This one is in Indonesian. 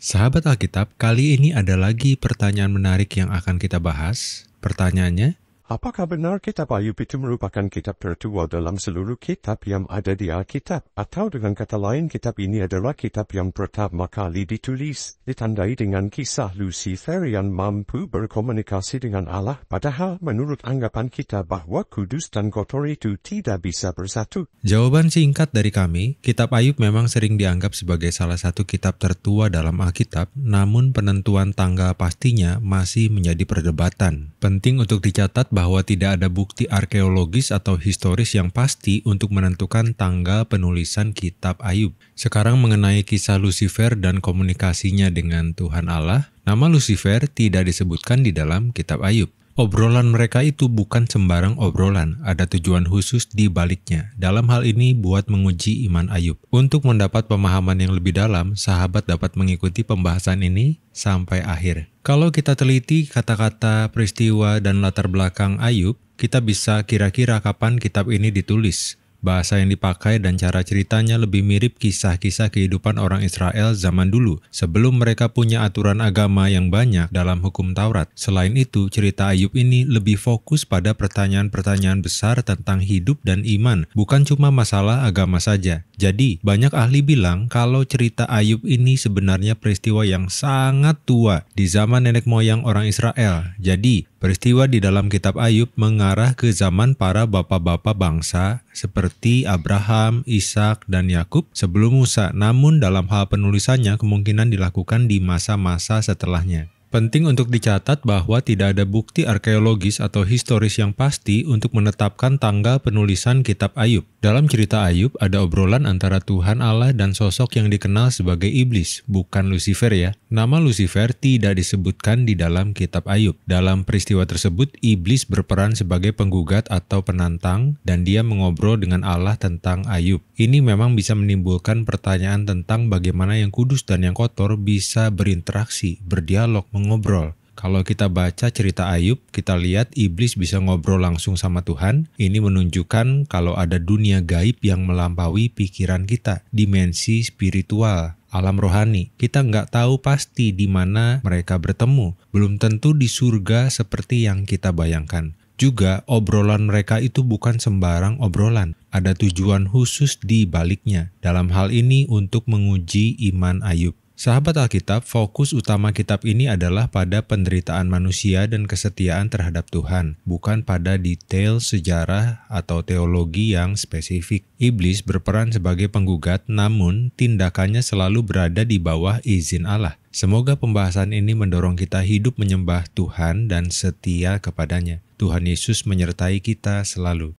Sahabat Alkitab, kali ini ada lagi pertanyaan menarik yang akan kita bahas. Pertanyaannya, Apakah benar kitab Ayub itu merupakan kitab tertua dalam seluruh kitab yang ada di Alkitab? Atau dengan kata lain kitab ini adalah kitab yang pertama kali ditulis, ditandai dengan kisah Lucifer yang mampu berkomunikasi dengan Allah, padahal menurut anggapan kita bahwa kudus dan kotor itu tidak bisa bersatu. Jawaban singkat dari kami, kitab Ayub memang sering dianggap sebagai salah satu kitab tertua dalam Alkitab, namun penentuan tanggal pastinya masih menjadi perdebatan. Penting untuk dicatat bahwa tidak ada bukti arkeologis atau historis yang pasti untuk menentukan tanggal penulisan kitab Ayub. Sekarang mengenai kisah Lucifer dan komunikasinya dengan Tuhan Allah, nama Lucifer tidak disebutkan di dalam kitab Ayub. Obrolan mereka itu bukan sembarang obrolan, ada tujuan khusus di baliknya. Dalam hal ini buat menguji iman Ayub. Untuk mendapat pemahaman yang lebih dalam, sahabat dapat mengikuti pembahasan ini sampai akhir. Kalau kita teliti kata-kata, peristiwa, dan latar belakang Ayub, kita bisa kira-kira kapan kitab ini ditulis. Bahasa yang dipakai dan cara ceritanya lebih mirip kisah-kisah kehidupan orang Israel zaman dulu, sebelum mereka punya aturan agama yang banyak dalam hukum Taurat. Selain itu, cerita Ayub ini lebih fokus pada pertanyaan-pertanyaan besar tentang hidup dan iman, bukan cuma masalah agama saja. Jadi, banyak ahli bilang kalau cerita Ayub ini sebenarnya peristiwa yang sangat tua di zaman nenek moyang orang Israel. Jadi, Peristiwa di dalam kitab Ayub mengarah ke zaman para bapak-bapak bangsa seperti Abraham, Ishak, dan Yakub sebelum Musa. Namun dalam hal penulisannya kemungkinan dilakukan di masa-masa setelahnya. Penting untuk dicatat bahwa tidak ada bukti arkeologis atau historis yang pasti untuk menetapkan tanggal penulisan Kitab Ayub. Dalam cerita Ayub, ada obrolan antara Tuhan Allah dan sosok yang dikenal sebagai iblis, bukan Lucifer ya. Nama Lucifer tidak disebutkan di dalam Kitab Ayub. Dalam peristiwa tersebut, iblis berperan sebagai penggugat atau penantang, dan dia mengobrol dengan Allah tentang Ayub. Ini memang bisa menimbulkan pertanyaan tentang bagaimana yang kudus dan yang kotor bisa berinteraksi, berdialog, mengobrol. Kalau kita baca cerita Ayub, kita lihat iblis bisa ngobrol langsung sama Tuhan. Ini menunjukkan kalau ada dunia gaib yang melampaui pikiran kita, dimensi spiritual, alam rohani. Kita nggak tahu pasti di mana mereka bertemu. Belum tentu di surga seperti yang kita bayangkan. Juga obrolan mereka itu bukan sembarang obrolan. Ada tujuan khusus di baliknya. Dalam hal ini untuk menguji iman Ayub. Sahabat Alkitab, fokus utama kitab ini adalah pada penderitaan manusia dan kesetiaan terhadap Tuhan, bukan pada detail sejarah atau teologi yang spesifik. Iblis berperan sebagai penggugat, namun tindakannya selalu berada di bawah izin Allah. Semoga pembahasan ini mendorong kita hidup menyembah Tuhan dan setia kepadanya. Tuhan Yesus menyertai kita selalu.